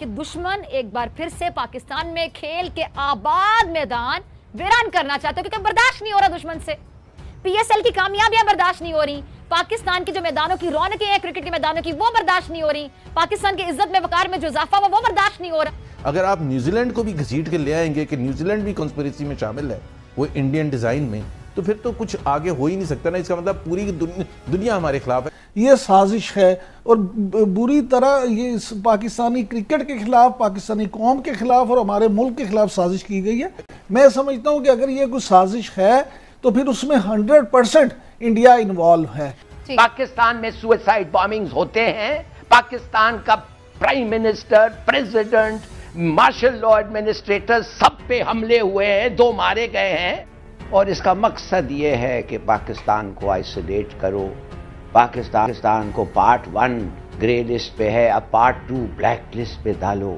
कि दुश्मन एक बार फिर से पाकिस्तान में खेल के आबाद मैदान वीरान करना चाहते हो क्योंकि बर्दाश्त नहीं हो रहा दुश्मन से पीएसएल की कामयाबियां बर्दाश्त नहीं हो रही पाकिस्तान के जो मैदानों की रौनकें हैं क्रिकेट के मैदानों की वो बर्दाश्त नहीं हो रही पाकिस्तान की इज्जत में वकार में जो इजाफा हुआ वो बर्दाश्त नहीं हो रहा अगर आप न्यूजीलैंड को भी घसीट के ले आएंगे कि न्यूजीलैंड भी कॉन्स्परेसी में शामिल है वो इंडियन डिजाइन में तो फिर तो कुछ आगे हो ही नहीं सकता ना इसका मतलब पूरी दुनिया हमारे खिलाफ है ये साजिश है और बुरी तरह ये इस पाकिस्तानी क्रिकेट के खिलाफ पाकिस्तानी कौम के खिलाफ और हमारे मुल्क के खिलाफ साजिश की गई है मैं समझता हूँ कि अगर ये कुछ साजिश है तो फिर उसमें हंड्रेड परसेंट इंडिया इन्वॉल्व है पाकिस्तान में सुसाइड बॉम्बिंग होते हैं पाकिस्तान का prime minister president martial law administrator सब पे हमले हुए हैं दो मारे गए हैं और इसका मकसद ये है कि पाकिस्तान को आइसोलेट करो पाकिस्तान को पार्ट वन ग्रे लिस्ट पे है अब पार्ट टू ब्लैक लिस्ट पे डालो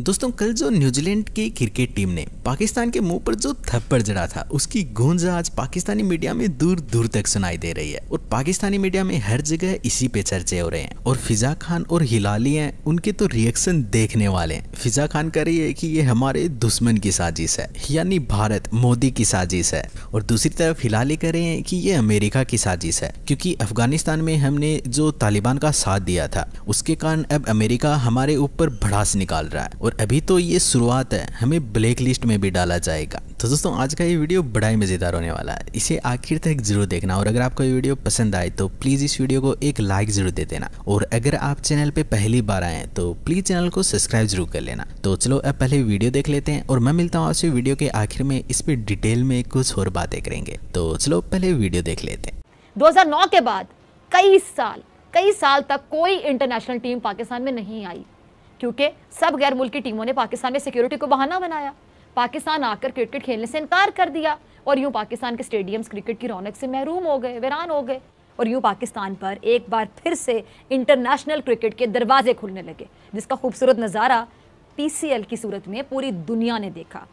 दोस्तों कल जो न्यूजीलैंड की क्रिकेट टीम ने पाकिस्तान के मुंह पर जो थप्पड़ जड़ा था उसकी गूंज आज पाकिस्तानी मीडिया में दूर दूर तक सुनाई दे रही है और पाकिस्तानी मीडिया में हर जगह इसी पे चर्चे हो रहे हैं और फिजा खान और हिलाली हैं उनके तो रिएक्शन देखने वाले हैं फिजा खान कह रही है कि ये हमारे दुश्मन की साजिश है यानी भारत मोदी की साजिश है और दूसरी तरफ हिलाली कह रहे हैं कि ये अमेरिका की साजिश है क्योंकि अफगानिस्तान में हमने जो तालिबान का साथ दिया था उसके कारण अब अमेरिका हमारे ऊपर भड़ास निकाल रहा है और अभी तो ये शुरुआत है हमें ब्लैक लिस्ट में भी डाला जाएगा तो दोस्तों आज का ये वीडियो बड़ा ही मज़ेदार होने वाला है इसे आखिर तक जरूर देखना और अगर आपको ये वीडियो पसंद आए तो प्लीज़ इस वीडियो को एक लाइक जरूर दे देना और अगर आप चैनल पर पहली बार आए तो प्लीज़ चैनल को सब्सक्राइब जरूर कर लेना तो चलो अब पहले वीडियो देख लेते हैं और मैं मिलता हूँ आपसे वीडियो के आखिर में इस पर डिटेल में कुछ और बातें करेंगे तो चलो पहले वीडियो देख लेते हैं 2009 के बाद कई साल कई साल तक कोई इंटरनेशनल टीम पाकिस्तान में नहीं आई क्योंकि सब गैर मुल्की टीमों ने पाकिस्तान में सिक्योरिटी को बहाना बनाया पाकिस्तान आकर क्रिकेट खेलने से इनकार कर दिया और यूँ पाकिस्तान के स्टेडियम्स क्रिकेट की रौनक से महरूम हो गए वीरान हो गए और यूँ पाकिस्तान पर एक बार फिर से इंटरनेशनल क्रिकेट के दरवाजे खुलने लगे जिसका खूबसूरत नज़ारा पी की सूरत में पूरी दुनिया ने देखा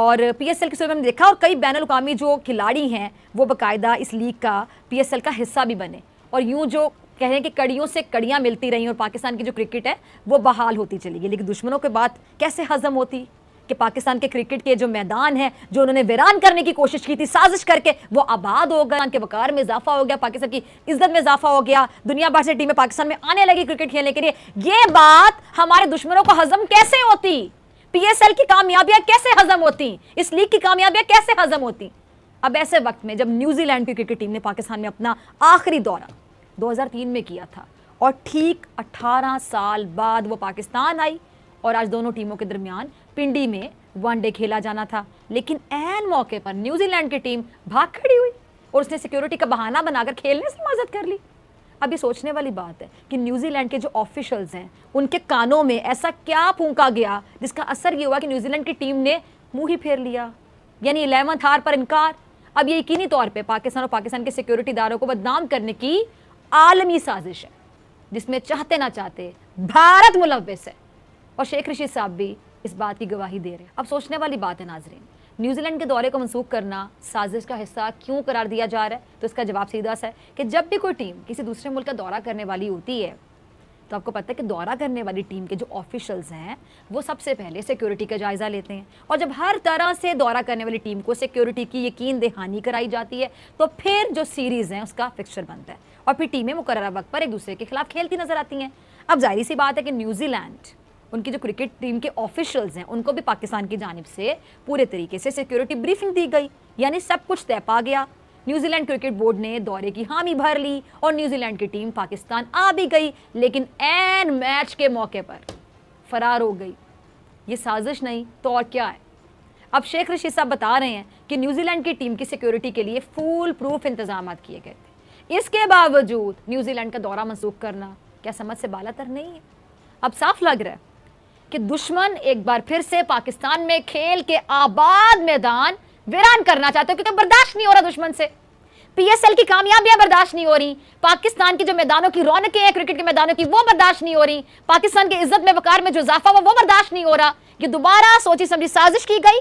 और पीएसएल की सूरत में देखा और कई बैन अवी जो खिलाड़ी हैं वो बाकायदा इस लीग का पीएसएल का हिस्सा भी बने और यूँ जो कह रहे हैं कि कड़ियों से कड़ियाँ मिलती रहीं और पाकिस्तान की जो क्रिकेट है वो बहाल होती चली गई लेकिन दुश्मनों के बात कैसे हजम होती कि पाकिस्तान के क्रिकेट के जो मैदान है जो उन्होंने वीरान करने की कोशिश की थी साजिश करके वो आबाद हो गया उनके वकार में इजाफा हो गया पाकिस्तान की इज्जत में इजाफा हो गया दुनिया भर से टीमें पाकिस्तान में आने लगी क्रिकेट खेलने के लिए ये बात हमारे दुश्मनों को हजम कैसे होती पीएसएल की कामयाबियां कैसे हजम होती इस लीग की कामयाबियां कैसे हजम होती अब ऐसे वक्त में जब न्यूजीलैंड की क्रिकेट टीम ने पाकिस्तान में अपना आखिरी दौरा 2003 में किया था और ठीक 18 साल बाद वो पाकिस्तान आई और आज दोनों टीमों के दरमियान पिंडी में वनडे खेला जाना था लेकिन एन मौके पर न्यूजीलैंड की टीम भाग खड़ी हुई और उसने सिक्योरिटी का बहाना बनाकर खेलने से मदद कर ली अब ये सोचने वाली बात है कि न्यूजीलैंड के जो ऑफिशल्स हैं उनके कानों में ऐसा क्या फूका गया जिसका असर ये हुआ कि न्यूजीलैंड की टीम ने मुंह ही फेर लिया यानी इलेवंथ हार पर इनकार अब ये यकीनी तौर पे पाकिस्तान और पाकिस्तान के सिक्योरिटी दारों को बदनाम करने की आलमी साजिश है जिसमें चाहते ना चाहते भारत मुलविस है और शेख रशीद साहब भी इस बात की गवाही दे रहे हैं अब सोचने वाली बात है नाजरीन न्यूजीलैंड के दौरे को मनसूख करना साजिश का हिस्सा क्यों करार दिया जा रहा है तो इसका जवाब सीधा सा है कि जब भी कोई टीम किसी दूसरे मुल्क का दौरा करने वाली होती है तो आपको पता है कि दौरा करने वाली टीम के जो ऑफिशल्स हैं वो सबसे पहले सिक्योरिटी का जायज़ा लेते हैं और जब हर तरह से दौरा करने वाली टीम को सिक्योरिटी की यकीन दहानी कराई जाती है तो फिर जो सीरीज़ है उसका फिक्सर बनता है और फिर टीमें मुकर वक्त पर एक दूसरे के खिलाफ खेलती नजर आती हैं अब जाहिर सी बात है कि न्यूजीलैंड उनकी जो क्रिकेट टीम के ऑफिशियल्स हैं उनको भी पाकिस्तान की जानब से पूरे तरीके से सिक्योरिटी ब्रीफिंग दी गई यानी सब कुछ तय पा गया न्यूजीलैंड क्रिकेट बोर्ड ने दौरे की हामी भर ली और न्यूजीलैंड की टीम पाकिस्तान आ भी गई लेकिन एन मैच के मौके पर फरार हो गई ये साजिश नहीं तो और क्या है अब शेख रशीद साहब बता रहे हैं कि न्यूजीलैंड की टीम की सिक्योरिटी के लिए फुल प्रूफ इंतजाम किए गए थे इसके बावजूद न्यूजीलैंड का दौरा मनसूख करना क्या समझ से बालातर नहीं है अब साफ लग रहा है कि दुश्मन एक बार फिर से पाकिस्तान में खेल के आबाद मैदान वीरान करना चाहते हो क्योंकि बर्दाश्त नहीं हो रहा दुश्मन से पीएसएल की कामयाबियां बर्दाश्त नहीं हो रही पाकिस्तान की जो मैदानों की रौनकें हैं क्रिकेट के मैदानों की वो बर्दाश्त नहीं हो रही पाकिस्तान की इज्जत में वकार में जो इजाफा हुआ वो बर्दाश्त नहीं हो रहा ये दोबारा सोची समझी साजिश की गई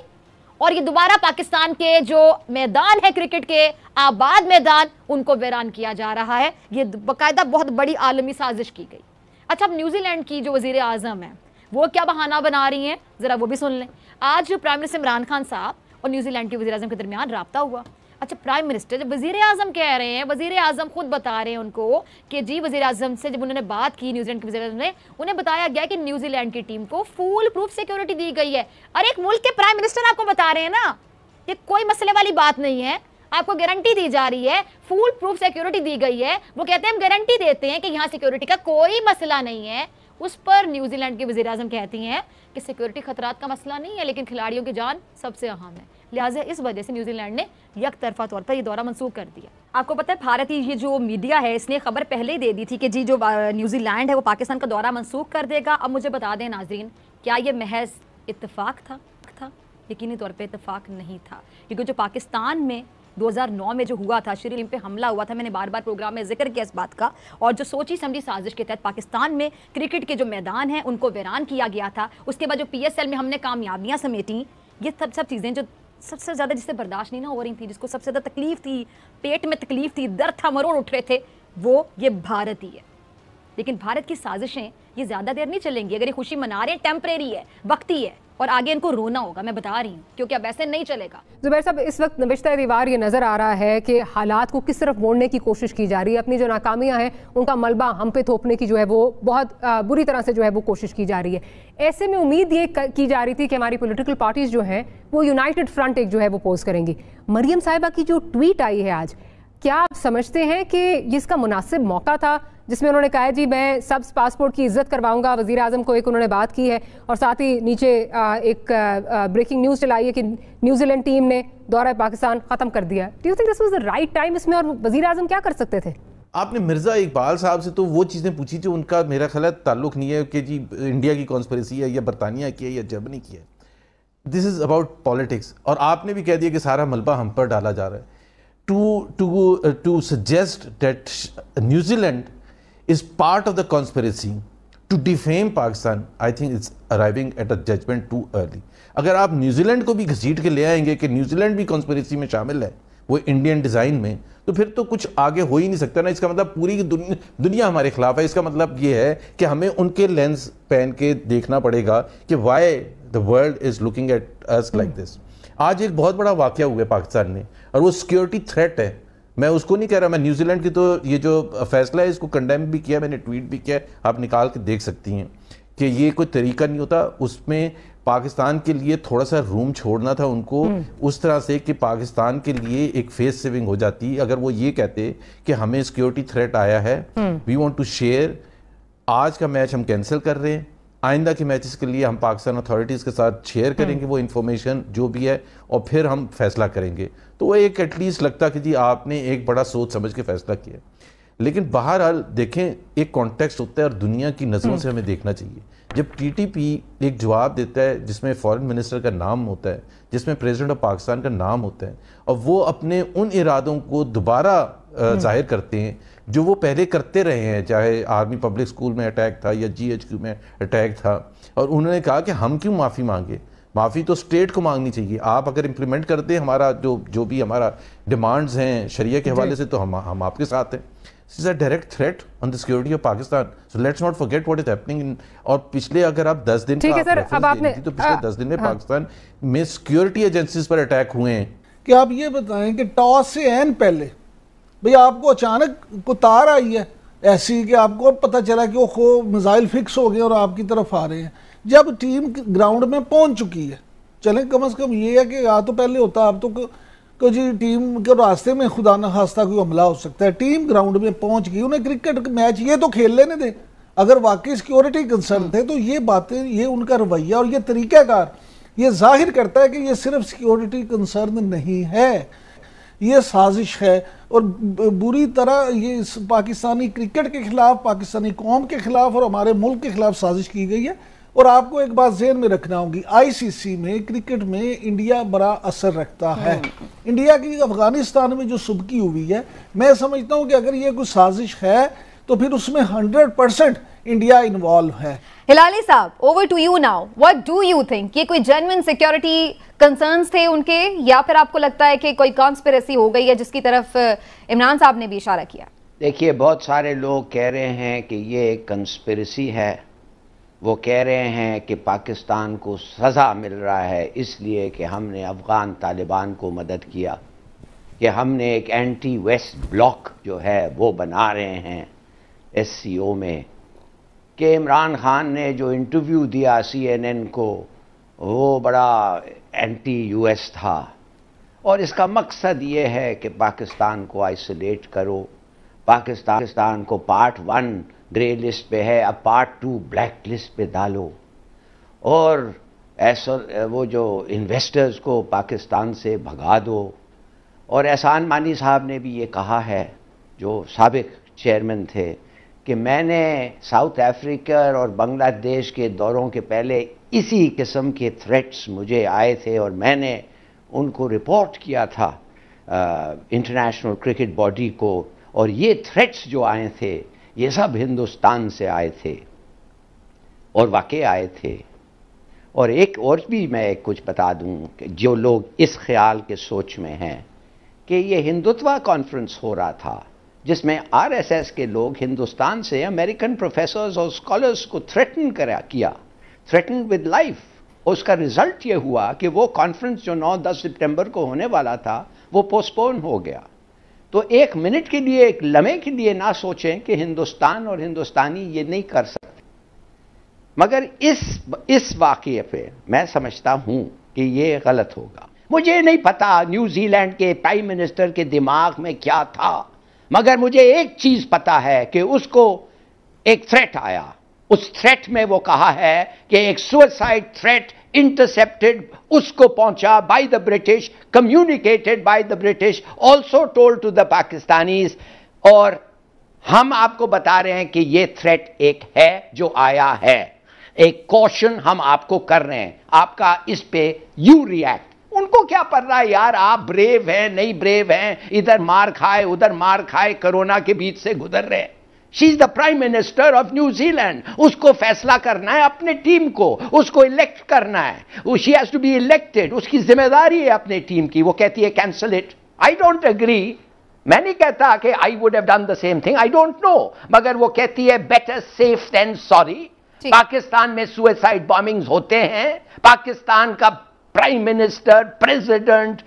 और ये दोबारा पाकिस्तान के जो मैदान है क्रिकेट के आबाद मैदान उनको वीरान किया जा रहा है ये बाकायदा बहुत बड़ी आलमी साजिश की गई अच्छा अब न्यूजीलैंड की जो वजीर आजम है वो क्या बहाना बना रही हैं ज़रा वो भी सुन लें आज प्राइम मिनिस्टर इमरान खान साहब और न्यूजीलैंड के वजी के दरमियान रबता हुआ अच्छा प्राइम मिनिस्टर जब वजीर अजम कह रहे हैं वजीर अजम खुद बता रहे हैं उनको कि जी वजी अजम से जब उन्होंने बात की न्यूजीलैंड के वजी अजम ने उन्हें बताया गया कि न्यूजीलैंड की टीम को फुल प्रूफ सिक्योरिटी दी गई है अरे एक मुल्क के प्राइम मिनिस्टर आपको बता रहे हैं ना ये कोई मसले वाली बात नहीं है आपको गारंटी दी जा रही है फुल प्रूफ सिक्योरिटी दी गई है वो कहते हैं हम गारंटी देते हैं कि यहाँ सिक्योरिटी का कोई मसला नहीं है उस पर न्यूजीलैंड के वजी कहती हैं कि सिक्योरिटी खतरात का मसला नहीं है लेकिन खिलाड़ियों की जान सबसे अहम है लिहाजा इस वजह से न्यूजीलैंड ने यक तरफा तौर पर यह दौरा मनसूख कर दिया आपको पता है भारतीय ये जो मीडिया है इसने खबर पहले ही दे दी थी कि जी जो न्यूजीलैंड है वो पाकिस्तान का दौरा मनसूख कर देगा अब मुझे बता दें नाजरीन क्या ये महज इतफाक़ था था यकीनी तौर पर इतफाक़ नहीं था क्योंकि जो पाकिस्तान में 2009 में जो हुआ था श्रीलिम पे हमला हुआ था मैंने बार बार प्रोग्राम में जिक्र किया इस बात का और जो सोची समझी साजिश के तहत पाकिस्तान में क्रिकेट के जो मैदान हैं उनको वैरान किया गया था उसके बाद जो पी में हमने कामयाबियाँ समेटी ये सब सब चीज़ें जो सबसे ज़्यादा जिससे बर्दाश्त नहीं ना हो रही थी जिसको सबसे ज़्यादा तकलीफ थी पेट में तकलीफ थी दर्द था मरोड़ उठ रहे थे वो ये भारत ही है लेकिन भारत की साजिशें ये ज़्यादा देर नहीं चलेंगी अगर ये खुशी मना रहे हैं टेम्परेरी है वक्ती है और आगे इनको रोना होगा मैं बता रही हूँ क्योंकि अब ऐसे नहीं चलेगा जुबैर साहब इस वक्त नबिश्ता रिवार ये नजर आ रहा है कि हालात को किस तरफ मोड़ने की कोशिश की जा रही है अपनी जो नाकामियां हैं उनका मलबा हम पे थोपने की जो है वो बहुत बुरी तरह से जो है वो कोशिश की जा रही है ऐसे में उम्मीद ये की जा रही थी कि हमारी पोलिटिकल पार्टीज जो हैं वो यूनाइटेड फ्रंट एक जो है वो पोज करेंगी मरियम साहिबा की जो ट्वीट आई है आज क्या आप समझते हैं कि इसका मुनासिब मौका था जिसमें उन्होंने कहा है जी मैं सब्स पासपोर्ट की इज्जत करवाऊंगा वजीर आजम को एक उन्होंने बात की है और साथ ही नीचे एक ब्रेकिंग न्यूज़ चलाई है कि न्यूजीलैंड टीम ने दौरा पाकिस्तान ख़त्म कर दिया do you think this was the right time इसमें और वजीर आजम क्या कर सकते थे आपने मिर्ज़ा इकबाल साहब से तो वो चीज़ें पूछी जो उनका मेरा ख्याल है ताल्लुक नहीं है कि जी इंडिया की कॉन्स्परेसी है या बरतानिया की है या जर्मनी की है दिस इज़ अबाउट पॉलिटिक्स और आपने भी कह दिया कि सारा मलबा हम पर डाला जा रहा है to to to suggest that New Zealand is part of the conspiracy to defame Pakistan, I think it's arriving at a judgment too early. अगर आप न्यूजीलैंड को भी घसीट के ले आएंगे कि न्यूजीलैंड भी कॉन्स्परेसी में शामिल है वो इंडियन डिज़ाइन में तो फिर तो कुछ आगे हो ही नहीं सकता ना इसका मतलब पूरी दुनिया दुनिया हमारे खिलाफ है इसका मतलब ये है कि हमें उनके लेंस पहन के देखना पड़ेगा कि why the world is looking at us like this आज एक बहुत बड़ा वाक्य हुआ है पाकिस्तान में और वो सिक्योरिटी थ्रेट है मैं उसको नहीं कह रहा मैं न्यूजीलैंड की तो ये जो फैसला है इसको कंडेम भी किया मैंने ट्वीट भी किया आप निकाल के देख सकती हैं कि ये कोई तरीका नहीं होता उसमें पाकिस्तान के लिए थोड़ा सा रूम छोड़ना था उनको हम्म। उस तरह से कि पाकिस्तान के लिए एक फेस सेविंग हो जाती अगर वो ये कहते कि हमें सिक्योरिटी थ्रेट आया है वी वॉन्ट टू शेयर आज का मैच हम कैंसिल कर रहे हैं आइंदा के मैचेस के लिए हम पाकिस्तान अथॉरिटीज़ के साथ शेयर हम्म। करेंगे वो इन्फॉर्मेशन जो भी है और फिर हम फैसला करेंगे तो वो एक एटलीस्ट लगता कि जी आपने एक बड़ा सोच समझ के फैसला किया लेकिन बहरहाल देखें एक कॉन्टेक्स्ट होता है और दुनिया की नज़रों से हम्म। हमें देखना चाहिए जब टीटीपी एक जवाब देता है जिसमें फॉरेन मिनिस्टर का नाम होता है जिसमें प्रेसिडेंट ऑफ पाकिस्तान का नाम होता है और वो अपने उन इरादों को दोबारा हम्म। जाहिर करते हैं जो वो पहले करते रहे हैं चाहे आर्मी पब्लिक स्कूल में अटैक था या जीएचक्यू में अटैक था और उन्होंने कहा कि हम क्यों माफ़ी मांगे माफ़ी तो स्टेट को मांगनी चाहिए आप अगर इम्प्लीमेंट करते हमारा जो जो भी हमारा डिमांड्स हैं शरिया के हवाले से तो हम हम आपके साथ हैं is a direct threat on the security of Pakistan so let's not forget what is happening और पिछले अगर आप 10 दिन ठीक है सर अब आपने तो पिछले 10 दिन में हाँ। पाकिस्तान में सिक्योरिटी एजेंसीज पर अटैक हुए हैं क्या आप ये बताएं कि टॉस से एन पहले भाई आपको अचानक को तार आई है ऐसी कि आपको पता चला कि वो खो मिज़ाइल फिक्स हो गए और आपकी तरफ आ रहे हैं जब टीम ग्राउंड में पहुंच चुकी है चलें कम अज़ कम ये है कि या तो पहले होता आप तो को, को जी टीम के रास्ते में खुदा न खास्ता कोई हमला हो सकता है टीम ग्राउंड में पहुंच गई उन्हें क्रिकेट मैच ये तो खेल लेने दें अगर वाकई सिक्योरिटी कंसर्न थे तो ये बातें ये उनका रवैया और ये तरीक़ाकार ये जाहिर करता है कि ये सिर्फ सिक्योरिटी कंसर्न नहीं है ये साजिश है और बुरी तरह ये इस पाकिस्तानी क्रिकेट के खिलाफ पाकिस्तानी कौम के खिलाफ और हमारे मुल्क के खिलाफ साजिश की गई है और आपको एक बात जहन में रखना होगी आईसीसी में क्रिकेट में इंडिया बड़ा असर रखता है हम्म। इंडिया की अफगानिस्तान में जो सुबकी हुई है मैं समझता हूँ कि अगर ये कुछ साजिश है तो फिर उसमें हंड्रेड परसेंट इंडिया इन्वॉल्व है हिलाली साहब over to you now what do you think ये कोई जेन्युइन सिक्योरिटी कंसर्न्स थे उनके या फिर आपको लगता है कि कोई कॉन्स्पिरेसी हो गई है जिसकी तरफ इमरान साहब ने भी इशारा किया देखिए बहुत सारे लोग कह रहे हैं कि ये एक कंस्पिरेसी है वो कह रहे हैं कि पाकिस्तान को सज़ा मिल रहा है इसलिए कि हमने अफ़गान तालिबान को मदद किया कि हमने एक एंटी वेस्ट ब्लॉक जो है वो बना रहे हैं एस में कि इमरान खान ने जो इंटरव्यू दिया सीएनएन को वो बड़ा एंटी यूएस था और इसका मकसद ये है कि पाकिस्तान को आइसोलेट करो पाकिस्तान को पार्ट वन ग्रे लिस्ट पे है अब पार्ट टू ब्लैक लिस्ट पे डालो और ऐसा वो जो इन्वेस्टर्स को पाकिस्तान से भगा दो और एहसान मानी साहब ने भी ये कहा है जो सबक चेयरमैन थे कि मैंने साउथ अफ्रीका और बांग्लादेश के दौरों के पहले इसी किस्म के थ्रेट्स मुझे आए थे और मैंने उनको रिपोर्ट किया था इंटरनेशनल क्रिकेट बॉडी को और ये थ्रेट्स जो आए थे ये सब हिंदुस्तान से आए थे और वाकई आए थे और एक और भी मैं कुछ बता दूं कि जो लोग इस ख्याल के सोच में हैं कि ये हिंदुत्वा कॉन्फ्रेंस हो रहा था जिसमें आरएसएस के लोग हिंदुस्तान से अमेरिकन प्रोफेसर्स और स्कॉलर्स को थ्रेटन करा किया थ्रेटन विद लाइफ उसका रिजल्ट यह हुआ कि वो कॉन्फ्रेंस जो 9-10 सितंबर को होने वाला था वो पोस्टपोन हो गया तो एक मिनट के लिए एक लम्हे के लिए ना सोचें कि हिंदुस्तान और हिंदुस्तानी ये नहीं कर सकते मगर इस इस वाक्य पे मैं समझता हूं कि ये गलत होगा मुझे नहीं पता न्यूजीलैंड के प्राइम मिनिस्टर के दिमाग में क्या था मगर मुझे एक चीज पता है कि उसको एक थ्रेट आया उस थ्रेट में वो कहा है कि एक सुसाइड थ्रेट इंटरसेप्टेड उसको पहुंचा by the British communicated by the British also told to the Pakistanis और हम आपको बता रहे हैं कि ये थ्रेट एक है जो आया है एक कॉशन हम आपको कर रहे हैं आपका इस पे यू रिएक्ट तुमको क्या पड़ रहा है यार आप ब्रेव हैं नहीं ब्रेव हैं इधर मार खाए उधर मार खाए कोरोना के बीच से गुजर रहे she is the prime minister of New Zealand उसको फैसला करना है अपने टीम को उसको इलेक्ट करना है she has to be elected उसकी जिम्मेदारी है अपने टीम की वो कहती है cancel it I don't agree मैं नहीं कहता कि I would have done the same thing I don't know मगर वो कहती है better safe than sorry Pakistan में सुसाइड बॉम्बिंग्स होते हैं पाकिस्तान का prime minister president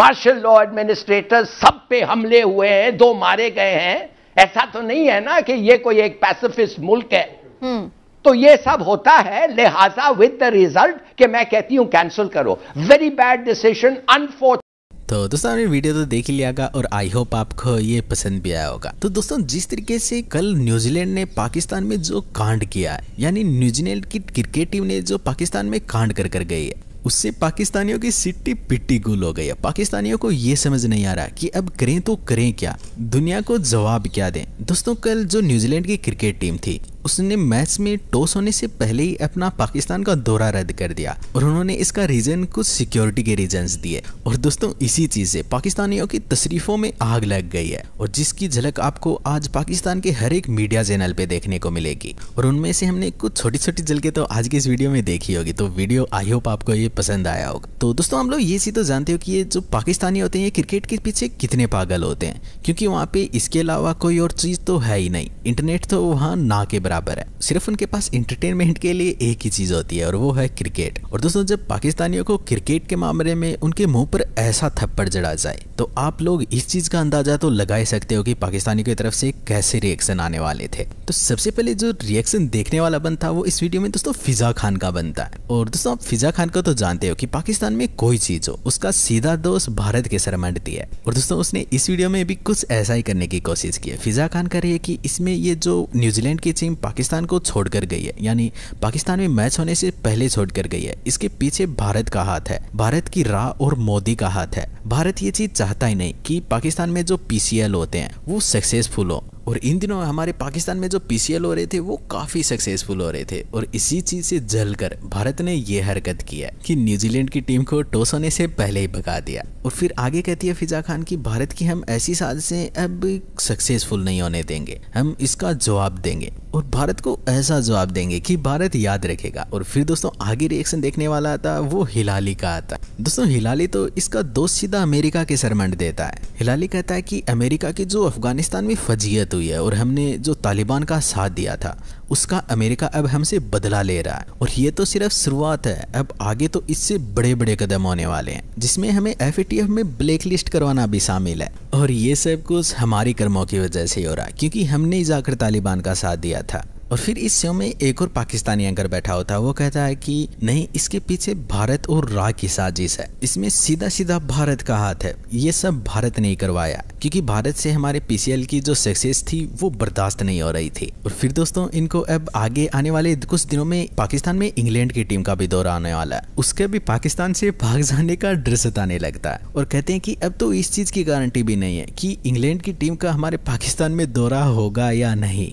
martial law administrator सब पे हमले हुए हैं दो मारे गए हैं ऐसा तो नहीं है ना कि ये कोई एक पैसिफिस्ट मुल्क है हम्म। तो ये सब होता है लिहाजा विद द रिजल्ट कि मैं कहती हूं कैंसिल करो वेरी बैड डिसीजन अनफोर्चुनेट तो दोस्तों ने वीडियो तो देख ही लिया होगा और आई होप आपको ये पसंद भी आया होगा तो दोस्तों जिस तरीके से कल न्यूजीलैंड ने पाकिस्तान में जो कांड किया यानी न्यूजीलैंड की क्रिकेट टीम ने जो पाकिस्तान में कांड कर कर गई है उससे पाकिस्तानियों की सिट्टी पिट्टी गुल हो गई है पाकिस्तानियों को ये समझ नहीं आ रहा कि अब करें तो करें क्या दुनिया को जवाब क्या दें दोस्तों कल जो न्यूजीलैंड की क्रिकेट टीम थी उसने मैच में टॉस होने से पहले ही अपना पाकिस्तान का दौरा रद्द कर दिया और उन्होंने इसका रीजन कुछ सिक्योरिटी के रीजन दिए और दोस्तों इसी चीज से पाकिस्तानियों की तशरीफों में आग लग गई है और जिसकी झलक आपको आज पाकिस्तान के हर एक मीडिया चैनल पे देखने को मिलेगी और उनमें से हमने कुछ छोटी छोटी झलके तो आज की इस वीडियो में देखी होगी तो वीडियो आई होप आपको ये पसंद आया होगा तो दोस्तों हम लोग ये चीज तो जानते हो कि ये जो पाकिस्तानी होते हैं ये क्रिकेट के पीछे कितने पागल होते हैं क्योंकि वहाँ पे इसके अलावा कोई और चीज़ तो है ही नहीं इंटरनेट तो वहाँ ना के बराबर बराबर है सिर्फ उनके पास इंटरटेनमेंट के लिए एक ही चीज होती है और वो है क्रिकेट और दोस्तों जब पाकिस्तानियों को क्रिकेट के मामले में उनके मुंह पर ऐसा थप्पड़ जड़ा जाए तो आप लोग इस चीज का अंदाजा तो लगा ही सकते हो कि पाकिस्तानी की तरफ से कैसे रिएक्शन आने वाले थे तो सबसे पहले जो रिएक्शन देखने वाला बन था वो इस वीडियो में दोस्तों फिजा खान का बनता है और दोस्तों आप फिजा खान को तो जानते हो कि पाकिस्तान में कोई चीज हो उसका सीधा दोस्त भारत के सर मंडती है और दोस्तों उसने इस वीडियो में भी कुछ ऐसा ही करने की कोशिश की है फिजा खान कह रही है कि इसमें ये जो न्यूजीलैंड की टीम पाकिस्तान को छोड़कर गई है यानी पाकिस्तान में मैच होने से पहले छोड़कर गई है इसके पीछे भारत का हाथ है भारत की राह और मोदी का हाथ है भारत ये चीज चाहता ही नहीं कि पाकिस्तान में जो पीसीएल होते हैं वो सक्सेसफुल हो और इन दिनों हमारे पाकिस्तान में जो पी हो रहे थे वो काफ़ी सक्सेसफुल हो रहे थे और इसी चीज़ से जलकर भारत ने यह हरकत किया कि न्यूजीलैंड की टीम को टॉस होने से पहले ही भगा दिया और फिर आगे कहती है फिजा खान की भारत की हम ऐसी साजिशें अब सक्सेसफुल नहीं होने देंगे हम इसका जवाब देंगे और भारत को ऐसा जवाब देंगे कि भारत याद रखेगा और फिर दोस्तों आगे रिएक्शन देखने वाला आता वो हिलाली का आता दोस्तों हिलाली तो इसका दोस्त सीधा अमेरिका के सरमंड देता है हिलाली कहता है कि अमेरिका की जो अफगानिस्तान में फजीयत हुई है और हमने जो तालिबान का साथ दिया था उसका अमेरिका अब हमसे बदला ले रहा है और ये तो सिर्फ शुरुआत है अब आगे तो इससे बड़े बड़े कदम होने वाले हैं जिसमें हमें एफ में ब्लैक लिस्ट करवाना भी शामिल है और ये सब कुछ हमारी कर्मों की वजह से हो रहा है क्योंकि हमने जाकर तालिबान का साथ दिया था और फिर इस शो में एक और पाकिस्तानी एंकर बैठा होता है वो कहता है कि नहीं इसके पीछे भारत और रा की साजिश है इसमें सीधा सीधा भारत का हाथ है ये सब भारत ने ही करवाया क्योंकि भारत से हमारे पीसीएल की जो सक्सेस थी वो बर्दाश्त नहीं हो रही थी और फिर दोस्तों इनको अब आगे आने वाले कुछ दिनों में पाकिस्तान में इंग्लैंड की टीम का भी दौरा आने वाला है उसके भी पाकिस्तान से भाग जाने का डर सताने लगता है और कहते हैं कि अब तो इस चीज की गारंटी भी नहीं है कि इंग्लैंड की टीम का हमारे पाकिस्तान में दौरा होगा या नहीं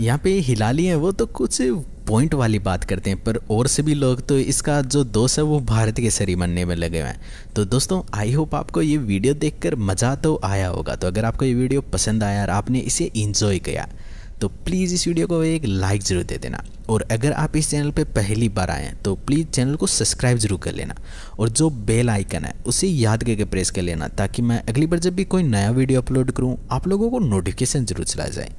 यहाँ पे हिलाली है वो तो कुछ पॉइंट वाली बात करते हैं पर और से भी लोग तो इसका जो दोष है वो भारत के सरी मनने में लगे हुए हैं तो दोस्तों आई होप आपको ये वीडियो देखकर मज़ा तो आया होगा तो अगर आपको ये वीडियो पसंद आया और आपने इसे इंजॉय किया तो प्लीज़ इस वीडियो को एक लाइक ज़रूर दे देना और अगर आप इस चैनल पर पहली बार आए हैं तो प्लीज़ चैनल को सब्सक्राइब ज़रूर कर लेना और जो बेल आइकन है उसे याद करके प्रेस कर लेना ताकि मैं अगली बार जब भी कोई नया वीडियो अपलोड करूँ आप लोगों को नोटिफिकेशन ज़रूर चला जाए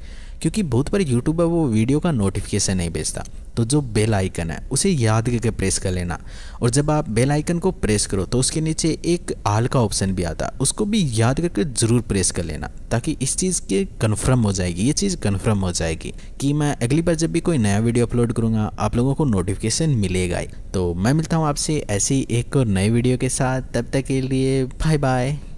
क्योंकि बहुत बार यूट्यूब है वो वीडियो का नोटिफिकेशन नहीं भेजता तो जो बेल आइकन है उसे याद करके प्रेस कर लेना और जब आप बेल आइकन को प्रेस करो तो उसके नीचे एक आल का ऑप्शन भी आता है उसको भी याद करके ज़रूर प्रेस कर लेना ताकि इस चीज़ के कन्फर्म हो जाएगी ये चीज़ कन्फर्म हो जाएगी कि मैं अगली बार जब भी कोई नया वीडियो अपलोड करूँगा आप लोगों को नोटिफिकेशन मिलेगा ही तो मैं मिलता हूँ आपसे ऐसी एक और नए वीडियो के साथ तब तक के लिए बाय बाय